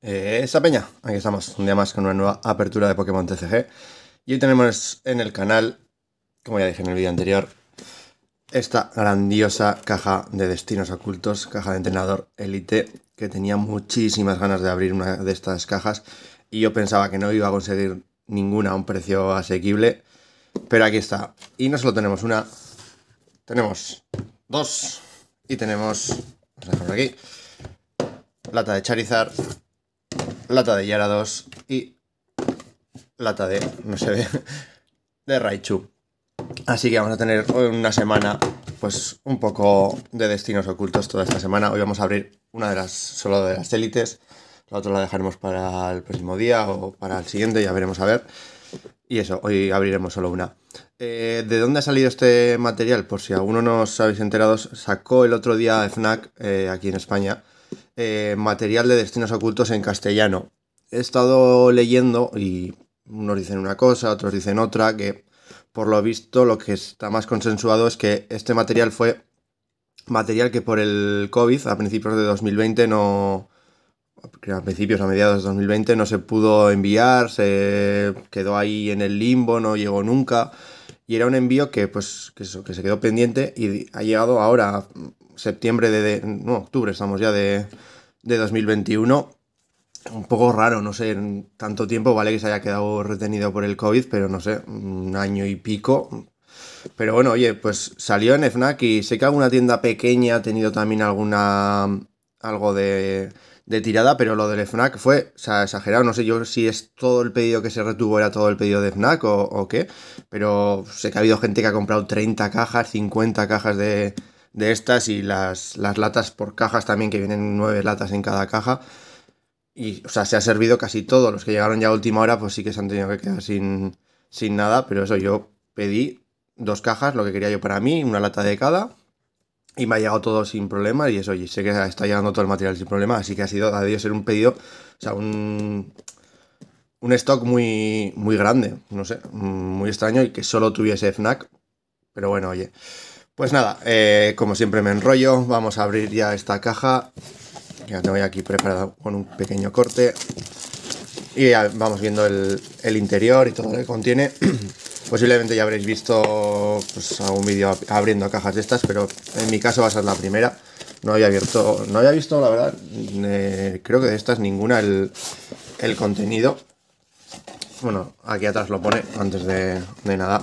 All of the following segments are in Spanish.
Eh, esa peña, aquí estamos, un día más con una nueva apertura de Pokémon TCG. Y hoy tenemos en el canal, como ya dije en el vídeo anterior, esta grandiosa caja de destinos ocultos, caja de entrenador Elite, que tenía muchísimas ganas de abrir una de estas cajas. Y yo pensaba que no iba a conseguir ninguna a un precio asequible, pero aquí está. Y no solo tenemos una, tenemos dos, y tenemos, vamos a aquí, plata de Charizard lata de Yara 2 y lata de, no se ve, de Raichu. Así que vamos a tener una semana, pues un poco de destinos ocultos toda esta semana. Hoy vamos a abrir una de las, solo de las élites. La otra la dejaremos para el próximo día o para el siguiente, ya veremos a ver. Y eso, hoy abriremos solo una. Eh, ¿De dónde ha salido este material? Por si alguno no os habéis enterado, sacó el otro día FNAC eh, aquí en España eh, material de destinos ocultos en castellano. He estado leyendo y unos dicen una cosa, otros dicen otra, que por lo visto lo que está más consensuado es que este material fue material que por el COVID a principios de 2020 no... A principios, a mediados de 2020 no se pudo enviar, se quedó ahí en el limbo, no llegó nunca. Y era un envío que, pues, que, se quedó pendiente y ha llegado ahora, septiembre de, de... No, octubre estamos ya de, de 2021. Un poco raro, no sé, en tanto tiempo, vale que se haya quedado retenido por el COVID, pero no sé, un año y pico. Pero bueno, oye, pues salió en FNAC y sé que alguna tienda pequeña ha tenido también alguna. algo de, de tirada, pero lo del FNAC fue o sea, exagerado. No sé yo si es todo el pedido que se retuvo era todo el pedido de FNAC o qué, pero sé que ha habido gente que ha comprado 30 cajas, 50 cajas de, de estas y las, latas por cajas también, que vienen nueve latas en cada caja. Y, o sea, se ha servido casi todo. Los que llegaron ya a última hora, pues sí que se han tenido que quedar sin, sin nada. Pero eso, yo pedí dos cajas, lo que quería yo para mí, una lata de cada. Y me ha llegado todo sin problema. Y eso, oye, sé que está llegando todo el material sin problema. Así que ha sido, ha de ser un pedido, o sea, un, un stock muy, muy grande. No sé, mm, muy extraño y que solo tuviese Fnac. Pero bueno, oye. Pues nada, eh, como siempre me enrollo, vamos a abrir ya esta caja. Ya tengo aquí preparado con un pequeño corte. Y ya vamos viendo el, interior y todo lo que contiene. Posiblemente ya habréis visto pues, algún vídeo abriendo cajas de estas, pero en mi caso va a ser la primera. No había abierto, no había visto, la verdad, eh, creo que de estas ninguna el, contenido. Bueno, aquí atrás lo pone antes de nada.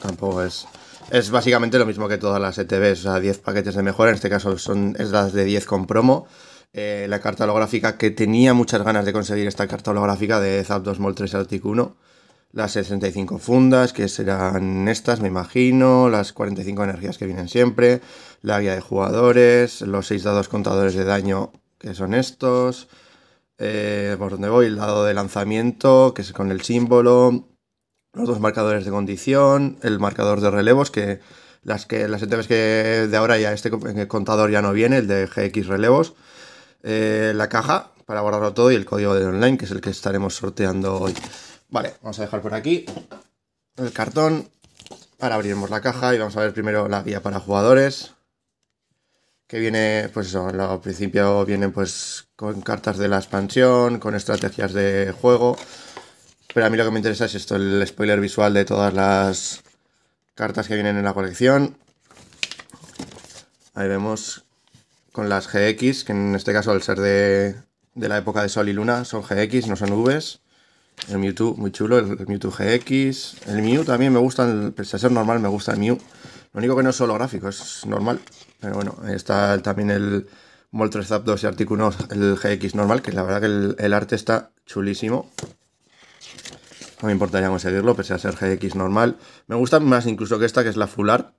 Tampoco es es básicamente lo mismo que todas las ETBs, o sea, 10 paquetes de mejora, en este caso son, es las de 10 con promo. Eh, la carta holográfica que tenía muchas ganas de conseguir esta carta holográfica de 2 Mol 3 Artic 1. Las 65 fundas, que serán estas, me imagino. Las 45 energías que vienen siempre. La guía de jugadores. Los 6 dados contadores de daño, que son estos. por eh, donde voy, el dado de lanzamiento, que es con el símbolo los dos marcadores de condición, el marcador de relevos, que las, que, las entidades que de ahora ya este eh, contador ya no viene, el de GX relevos, eh, la caja para guardarlo todo y el código de online, que es el que estaremos sorteando hoy. Vale, vamos a dejar por aquí el cartón. Ahora abriremos la caja y vamos a ver primero la guía para jugadores. Que viene, pues eso, al principio vienen pues con cartas de la expansión, con estrategias de juego. Pero a mí lo que me interesa es esto, el spoiler visual de todas las cartas que vienen en la colección. Ahí vemos con las GX, que en este caso al ser de, la época de Sol y Luna son GX, no son Vs. El Mewtwo, muy chulo, el, Mewtwo GX. El Mew también me gusta, pese a ser normal, me gusta el Mew. Lo único que no es gráfico, es normal. Pero bueno, está también el Moltres Zapdos y Articuno, el GX normal, que la verdad que el arte está chulísimo. No me importaría conseguirlo, pese a ser GX normal. Me gusta más incluso que esta, que es la Fular.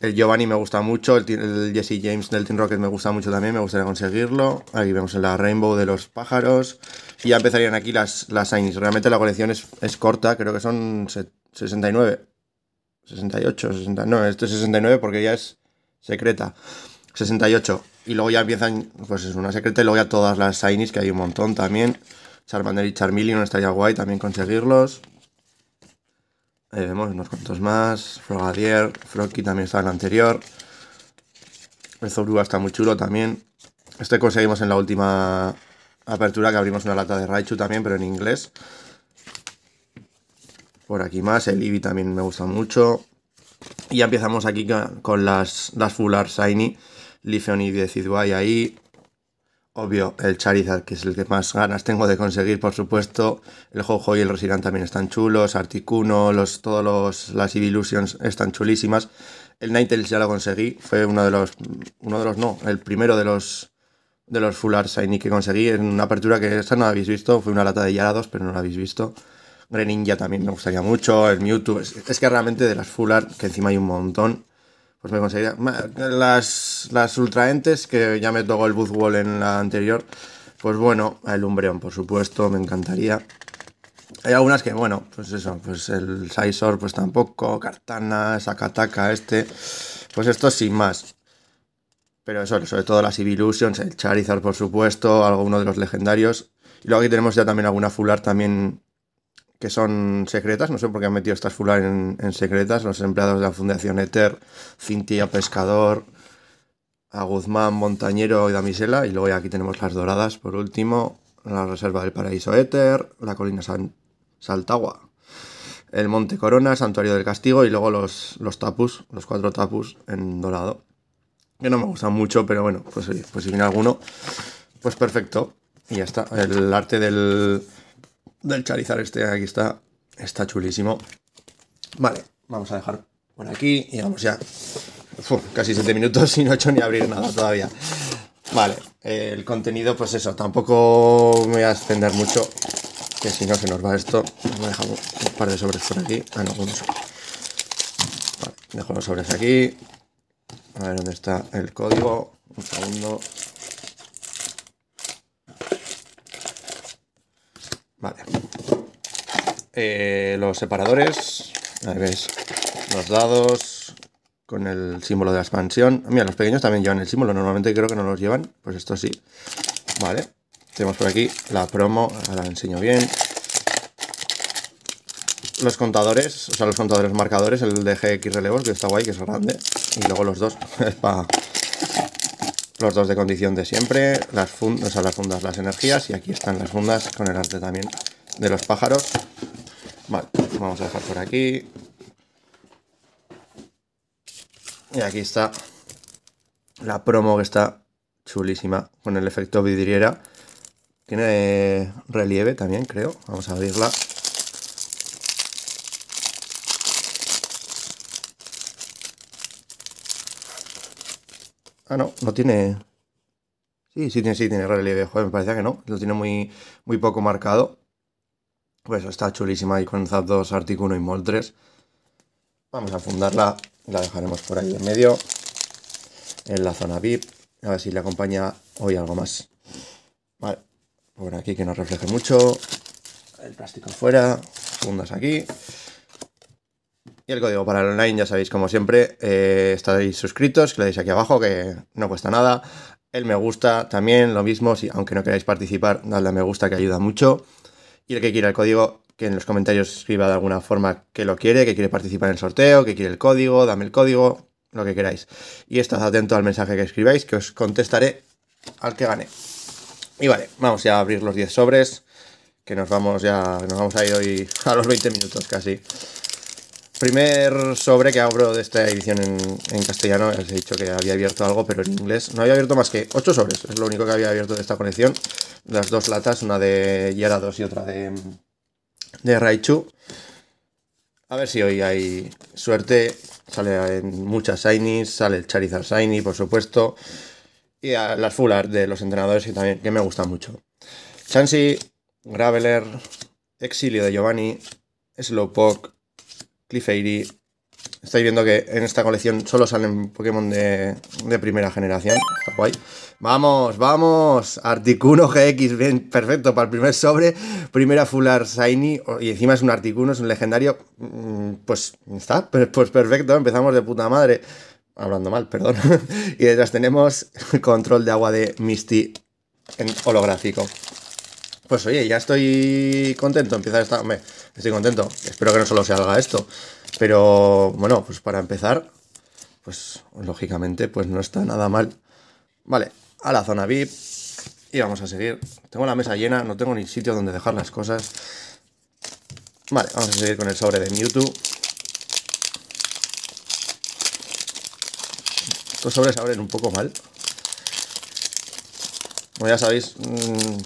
El Giovanni me gusta mucho, el, Jesse James del Team Rocket me gusta mucho también, me gustaría conseguirlo. Ahí vemos la Rainbow de los pájaros. Y ya empezarían aquí las, las Realmente la colección es, corta, creo que son 69. 68, 60, no, esto es 69 porque ya es secreta. 68. Y luego ya empiezan, pues es una secreta y luego ya todas las Ainis, que hay un montón también. Charmander y Charmeleon ya guay también conseguirlos. Ahí eh, vemos unos cuantos más. Frogadier, Froki también está en la anterior. El Zoruga está muy chulo también. Este conseguimos en la última apertura que abrimos una lata de Raichu también, pero en inglés. Por aquí más, el Eevee también me gusta mucho. Y ya empezamos aquí con las, las Full Art Shiny, y Decidueye ahí. Obvio, el Charizard, que es el que más ganas tengo de conseguir, por supuesto. El Jojo y el rosirán también están chulos. Articuno, los, todos los, las Evilusions están chulísimas. El Ninetales ya lo conseguí. Fue uno de los. Uno de los no, el primero de los. De los Full Art Shiny que conseguí en una apertura que esta no habéis visto. Fue una lata de Yarados, pero no la habéis visto. Greninja también me gustaría mucho. El Mewtwo. Es, que realmente de las Full que encima hay un montón, pues me conseguiría. Las, ultraentes, que ya me tocó el Buzzwall en la anterior, pues bueno, el Umbreon, por supuesto, me encantaría. Hay algunas que, bueno, pues eso, pues el Sizor, pues tampoco, Cartana, Sakataka, este, pues esto sin más. Pero eso, sobre todo las Evilusions, el Charizard, por supuesto, alguno de los legendarios. Y luego aquí tenemos ya también alguna Fular también que son secretas, no sé por qué han metido estas fulanas en, secretas, los empleados de la Fundación Eter, Cintia Pescador, a Guzmán, Montañero y Damisela, y luego ya aquí tenemos las doradas, por último, la Reserva del Paraíso Ether la Colina San, Saltagua, el Monte Corona, Santuario del Castigo, y luego los, los tapus, los cuatro tapus en dorado, que no me gustan mucho, pero bueno, pues, pues si viene alguno, pues perfecto, y ya está, el arte del del Charizard este aquí está. Está chulísimo. Vale, vamos a dejar por aquí y vamos ya. casi 7 minutos y no he hecho ni abrir nada todavía. Vale, el contenido, pues eso, tampoco me voy a extender mucho, que si no se nos va esto. Vamos a un par de sobres por aquí. Ah, dejo los sobres aquí. A ver dónde está el código. Un segundo. Vale. Eh, los separadores, ahí ves, los dados con el símbolo de la expansión. Mira, los pequeños también llevan el símbolo, normalmente creo que no los llevan, pues esto sí. Vale, tenemos por aquí la promo, ahora la enseño bien. Los contadores, o sea, los contadores marcadores, el de GX relevos, que está guay, que es grande. Y luego los dos, para los dos de condición de siempre, las fundas, las fundas, las energías y aquí están las fundas con el arte también de los pájaros. Vale, vamos a dejar por aquí. Y aquí está la promo que está chulísima con el efecto vidriera. Tiene relieve también, creo. Vamos a abrirla. Ah, no, no tiene... Sí, sí tiene, sí tiene relieve. Joder, me parecía que no. Lo tiene muy, muy poco marcado. Pues está chulísima ahí con 2, Artic 1 y Mol 3. Vamos a fundarla. La dejaremos por ahí en medio. En la zona VIP. A ver si le acompaña hoy algo más. Vale. Por aquí que no refleje mucho. El plástico afuera. Fundas aquí. Y el código para el online, ya sabéis, como siempre, eh, estáis suscritos, que le deis aquí abajo, que no cuesta nada. El me gusta también, lo mismo, si, aunque no queráis participar, dadle a me gusta que ayuda mucho. Y el que quiera el código, que en los comentarios escriba de alguna forma que lo quiere, que quiere participar en el sorteo, que quiere el código, dame el código, lo que queráis. Y estad atento al mensaje que escribáis, que os contestaré al que gane. Y vale, vamos ya a abrir los 10 sobres, que nos vamos ya, nos vamos a ir hoy a los 20 minutos casi. Primer sobre que abro de esta edición en, castellano, os he dicho que había abierto algo, pero en inglés no había abierto más que ocho sobres, es lo único que había abierto de esta colección. Las dos latas, una de Yara 2 y otra de, Raichu. A ver si hoy hay suerte, sale en muchas Shinies, sale el Charizard Shiny, por supuesto, y las Full de los entrenadores que también que me gustan mucho. Chansey, Graveler, Exilio de Giovanni, Slowpoke, Clefairy. Estáis viendo que en esta colección solo salen Pokémon de, primera generación. Está guay. Vamos, vamos. Articuno GX, bien, perfecto para el primer sobre. Primera Fular Shiny. Y encima es un Articuno, es un legendario. Mm, pues está, pues, pues perfecto. Empezamos de puta madre. Hablando mal, perdón. y detrás tenemos control de agua de Misty en holográfico. Pues oye, ya estoy contento, empieza esta... Hombre, estoy contento, espero que no solo se haga esto. Pero bueno, pues para empezar, pues lógicamente pues no está nada mal. Vale, a la zona VIP y vamos a seguir. Tengo la mesa llena, no tengo ni sitio donde dejar las cosas. Vale, vamos a seguir con el sobre de Mewtwo. los sobres abren un poco mal. Como ya sabéis, mmm,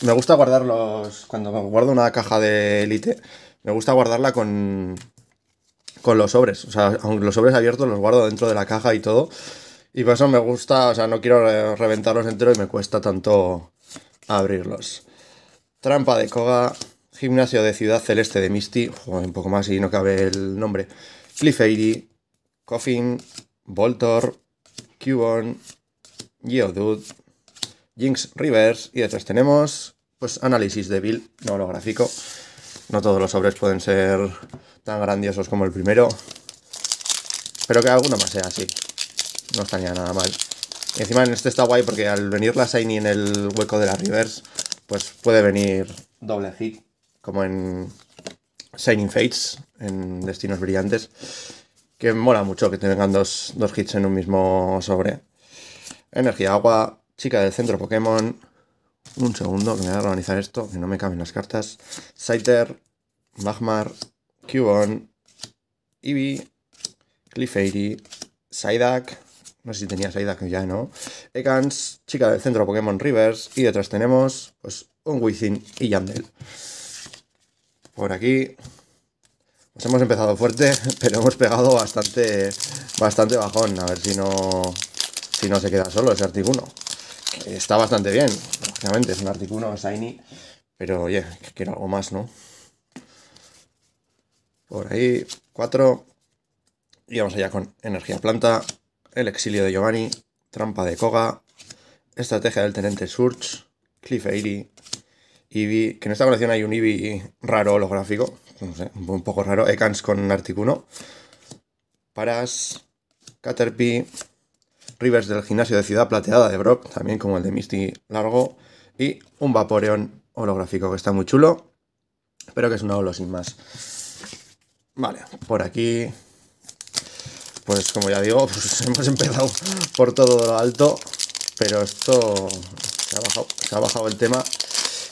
me gusta guardarlos, cuando guardo una caja de Elite, me gusta guardarla con, con los sobres. O sea, aunque los sobres abiertos los guardo dentro de la caja y todo. Y por eso me gusta, o sea, no quiero reventarlos entero y me cuesta tanto abrirlos. Trampa de Koga, Gimnasio de Ciudad Celeste de Misty, Joder, un poco más y no cabe el nombre. Clefairy, Coffin, Voltor, Cubon, Geodude, Jinx Rivers. Y detrás tenemos pues análisis de Bill, no lo gráfico. No todos los sobres pueden ser tan grandiosos como el primero. Pero que alguno más sea así. No estaría nada mal. Y encima en este está guay porque al venir la Shiny en el hueco de la Rivers, pues puede venir doble hit, como en Shining Fates, en Destinos Brillantes, que mola mucho que tengan dos hits en un mismo sobre. Energía agua, Chica del centro Pokémon. Un segundo, que me voy a organizar esto, que no me caben las cartas. Scyther, Magmar, Cubon, Eevee, Clefairy, Psyduck, no sé si tenía Psyduck ya, ¿no? Ekans, chica del centro Pokémon Rivers, y detrás tenemos, pues, un Wizzing y Yandel. Por aquí, nos pues hemos empezado fuerte, pero hemos pegado bastante, bastante bajón, a ver si no, si no se queda solo ese Articuno está bastante bien. Lógicamente, es un Articuno, Shiny. Pero oye, quiero algo más, ¿no? Por ahí, 4. Y vamos allá con Energía Planta, El Exilio de Giovanni, Trampa de Koga, Estrategia del Tenente Surge, Cliff y Eevee, que en esta colección hay un Eevee raro holográfico, no un poco raro, Ekans con Articuno, Paras, Caterpie, Rivers del gimnasio de Ciudad Plateada de Brock, también como el de Misty Largo, y un Vaporeon holográfico que está muy chulo, pero que es una holo sin más. Vale, por aquí, pues como ya digo, pues hemos empezado por todo lo alto, pero esto se ha, bajado, el tema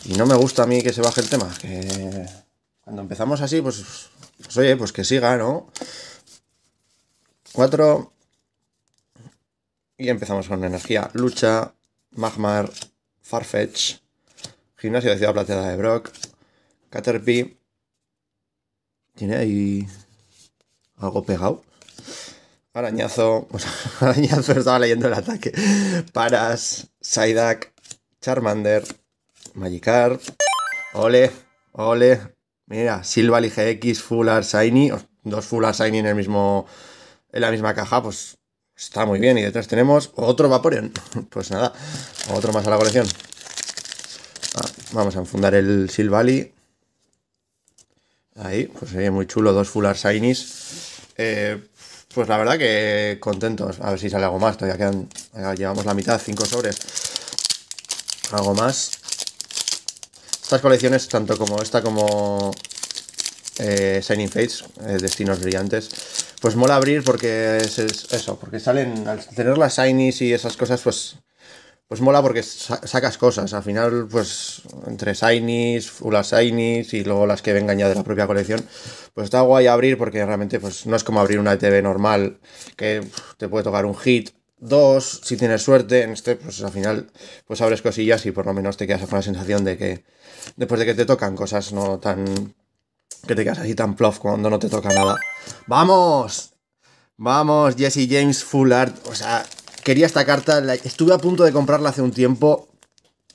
y no me gusta a mí que se baje el tema, cuando empezamos así, pues, pues, oye, pues que siga, ¿no? Cuatro... Y empezamos con energía, lucha, Magmar, Farfetch, Gimnasio de Ciudad Plateada de Brock, Caterpie. Tiene ahí algo pegado. Arañazo, pues, arañazo, estaba leyendo el ataque. Paras, Psyduck, Charmander, Magikarp. Ole, ole. Mira, Silva y GX, Full Shiny. Dos Full Shiny en, el mismo, en la misma caja, pues Está muy bien, y detrás tenemos otro Vaporeon. Pues nada, otro más a la colección. Ah, vamos a enfundar el Silvali. Ahí, pues sería muy chulo, dos Fular Shinies. Eh, pues la verdad que contentos. A ver si sale algo más, todavía quedan... Eh, llevamos la mitad, cinco sobres. Algo más. Estas colecciones, tanto como esta como eh, Shining eh, Destinos Brillantes, pues mola abrir porque es, eso, porque salen, al tener las shinies y esas cosas, pues pues mola porque sacas cosas. Al final, pues entre Shinies, las Shinies y luego las que vengan ya de la propia colección, pues está guay abrir porque realmente pues, no es como abrir una e TV normal que te puede tocar un hit. Dos, si tienes suerte, en este, pues al final, pues abres cosillas y por lo menos te quedas con la sensación de que después de que te tocan cosas no tan que te quedas así tan plof cuando no te toca nada. ¡Vamos! Vamos, Jesse James Full Art. O sea, quería esta carta. estuve a punto de comprarla hace un tiempo.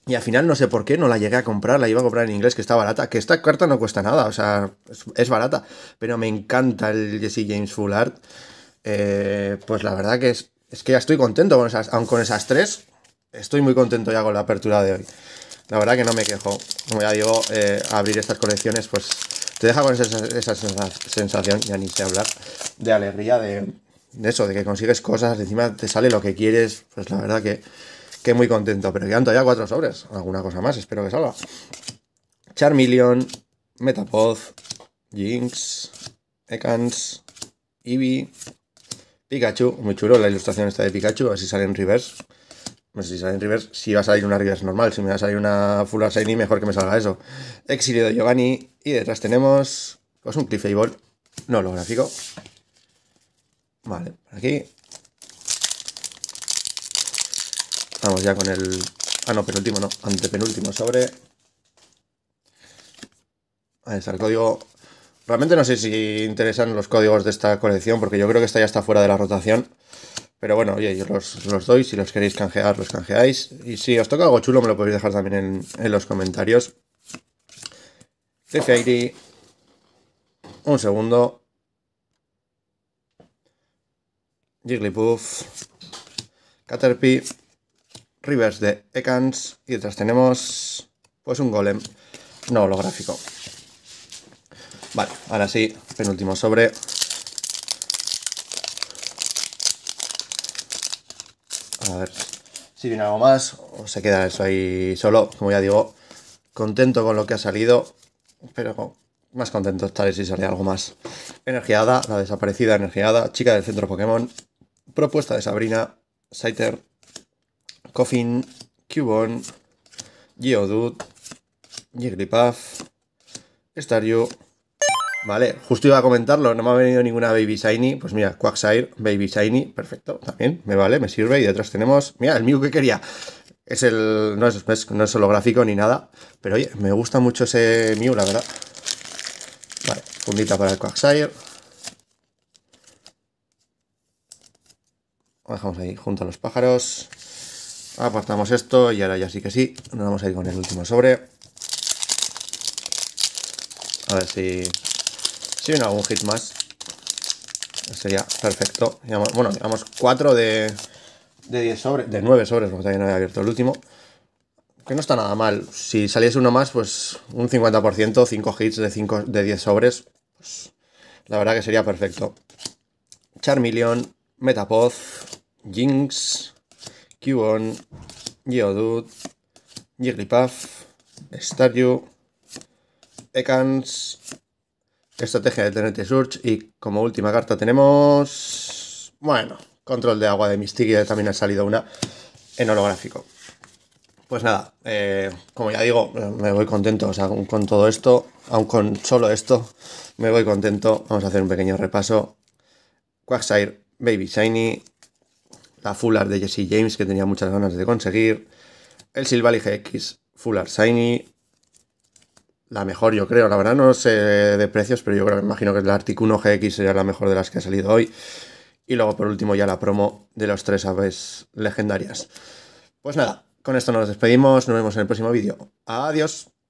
Y al final no sé por qué no la llegué a comprar, la iba a comprar en inglés, que está barata. Que esta carta no cuesta nada, o sea, es, barata. Pero me encanta el Jesse James Full Art. Eh, pues la verdad que es, es que ya estoy contento con esas, aunque con esas tres. Estoy muy contento ya con la apertura de hoy. La verdad que no me quejo. Como ya digo, eh, abrir estas colecciones pues te deja con esa, sensación, ya ni sé hablar, de alegría, de, eso, de que consigues cosas, encima te sale lo que quieres, pues la verdad que, que muy contento. Pero quedan todavía cuatro sobres, alguna cosa más, espero que salga. Charmeleon, Metapod, Jinx, Ekans, Eevee, Pikachu, muy chulo la ilustración esta de Pikachu, así sale en reverse. No sé si en rivers, si va a salir una rivers normal, si me va a salir una full Arsaini, mejor que me salga eso. Exilio de Giovanni, y detrás tenemos pues un Cliffable, no lo grafico. Vale, aquí. Vamos ya con el... Ah, no, penúltimo, no, antepenúltimo sobre. Ahí está el código. Realmente no sé si interesan los códigos de esta colección, porque yo creo que esta ya está fuera de la rotación. Pero bueno, oye, yo los, doy. Si los queréis canjear, los canjeáis. Y si os toca algo chulo, me lo podéis dejar también en, los comentarios. De Un segundo. Jigglypuff. Caterpie. Rivers de Ekans. Y detrás tenemos. Pues un golem. No holográfico. Vale, ahora sí, penúltimo sobre. A ver si viene algo más o se queda eso ahí solo. Como ya digo, contento con lo que ha salido, pero más contento estaré si sale algo más. Energiada, la desaparecida Energiada, chica del centro Pokémon, propuesta de Sabrina, Scyther, Coffin, Cubone, Geodude, Jigglypuff, Staryu, Vale, justo iba a comentarlo, no me ha venido ninguna Baby Shiny. Pues mira, Quagsire, Baby Shiny, perfecto, también me vale, me sirve. Y detrás tenemos, mira, el Mew que quería. Es el, no es, no es holográfico ni nada, pero oye, me gusta mucho ese Mew, la verdad. Vale, fundita para el Quagsire. Dejamos ahí junto a los pájaros. Apartamos esto y ahora ya sí que sí. Nos vamos a ir con el último sobre. A ver si algún hit más, sería perfecto. Bueno, digamos 4 de, de 10 sobres, de 9 sobres, porque todavía no había abierto el último. Que no está nada mal. Si saliese uno más, pues un 50%, 5 hits de, 5, de 10 sobres, pues la verdad que sería perfecto. Charmeleon, Metapod, Jinx, Qon, Geodude, Jigglypuff, Staryu, Ekans, Estrategia de internet Surge. Y como última carta tenemos... Bueno, control de agua de Mystique. También ha salido una en holográfico. Pues nada, eh, como ya digo, me voy contento. con todo esto, aun con solo esto, me voy contento. Vamos a hacer un pequeño repaso. Quagsire, Baby Shiny, la Art de Jesse James, que tenía muchas ganas de conseguir, el silvalige GX Art Shiny, la mejor, yo creo. La verdad no sé de precios, pero yo creo, imagino que la Arctic 1 GX sería la mejor de las que ha salido hoy. Y luego, por último, ya la promo de las tres aves legendarias. Pues nada, con esto nos despedimos. Nos vemos en el próximo vídeo. Adiós.